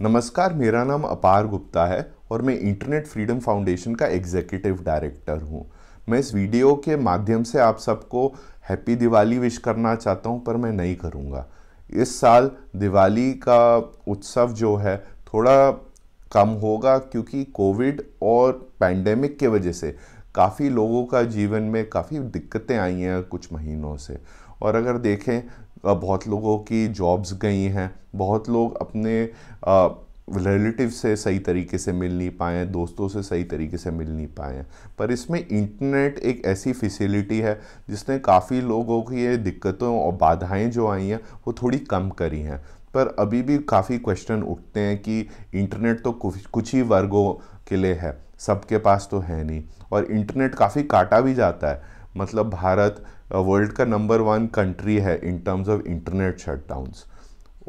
नमस्कार मेरा नाम अपार गुप्ता है और मैं इंटरनेट फ्रीडम फाउंडेशन का एग्जीक्यूटिव डायरेक्टर हूँ मैं इस वीडियो के माध्यम से आप सबको हैप्पी दिवाली विश करना चाहता हूँ पर मैं नहीं करूँगा इस साल दिवाली का उत्सव जो है थोड़ा कम होगा क्योंकि कोविड और पैंडेमिक के वजह से काफ़ी लोगों का जीवन में काफ़ी दिक्कतें आई हैं कुछ महीनों से और अगर देखें बहुत लोगों की जॉब्स गई हैं बहुत लोग अपने रिलेटिव से सही तरीके से मिल नहीं पाए दोस्तों से सही तरीके से मिल नहीं पाए हैं पर इसमें इंटरनेट एक ऐसी फैसिलिटी है जिसने काफ़ी लोगों की ये दिक्कतों और बाधाएं जो आई हैं वो थोड़ी कम करी हैं पर अभी भी काफ़ी क्वेश्चन उठते हैं कि इंटरनेट तो कुछ कुछ ही वर्गों के लिए है सबके पास तो है नहीं और इंटरनेट काफ़ी काटा भी जाता है मतलब भारत वर्ल्ड का नंबर वन कंट्री है in terms of internet shutdowns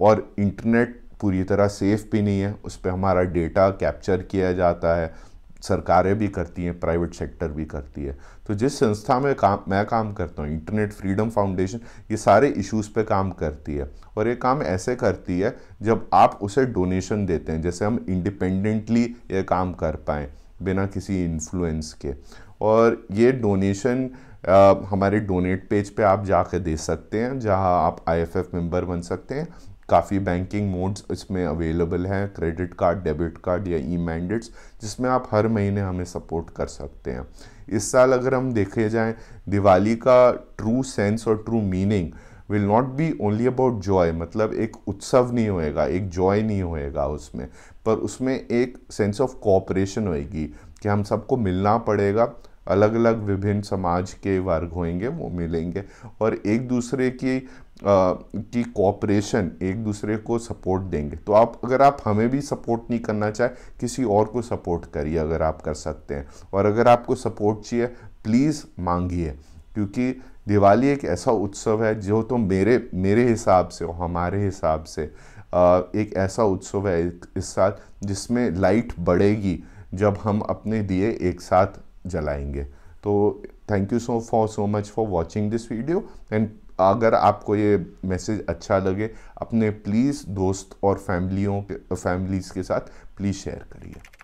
और इंटरनेट पूरी तरह सेफ भी नहीं है उस पर हमारा डेटा कैप्चर किया जाता है सरकारें भी करती हैं प्राइवेट सेक्टर भी करती है तो जिस संस्था में काम मैं काम करता हूँ इंटरनेट फ्रीडम फाउंडेशन ये सारे इश्यूज पे काम करती है और ये काम ऐसे करती है जब आप उसे डोनेशन देते हैं जैसे हम इंडिपेंडेंटली ये काम कर पाएँ बिना किसी इन्फ्लुएंस के और ये डोनेशन आ, हमारे डोनेट पेज पे आप जाके दे सकते हैं जहां आप आईएफएफ मेंबर बन सकते हैं काफ़ी बैंकिंग मोड्स इसमें अवेलेबल हैं क्रेडिट कार्ड डेबिट कार्ड या ई मैंडेट्स जिसमें आप हर महीने हमें सपोर्ट कर सकते हैं इस साल अगर हम देखे जाएं दिवाली का ट्रू सेंस और true meaning will not be only about joy मतलब एक उत्सव नहीं होएगा एक जॉय नहीं होएगा उसमें पर उसमें एक सेंस ऑफ कॉपरेशन होएगी कि हम सबको मिलना पड़ेगा अलग अलग विभिन्न समाज के वर्ग होंगे वो मिलेंगे और एक दूसरे की आ, की कोऑपरेशन एक दूसरे को सपोर्ट देंगे तो आप अगर आप हमें भी सपोर्ट नहीं करना चाहे किसी और को सपोर्ट करिए अगर आप कर सकते हैं और अगर आपको सपोर्ट चाहिए प्लीज़ मांगिए क्योंकि दिवाली एक ऐसा उत्सव है जो तो मेरे मेरे हिसाब से और हमारे हिसाब से आ, एक ऐसा उत्सव है इस साल जिसमें लाइट बढ़ेगी जब हम अपने दिए एक साथ जलाएंगे तो thank you so for so much for watching this video and अगर आपको ये मैसेज अच्छा लगे अपने प्लीज़ दोस्त और फैमिलियों के फैमिलीज़ के साथ प्लीज़ शेयर करिए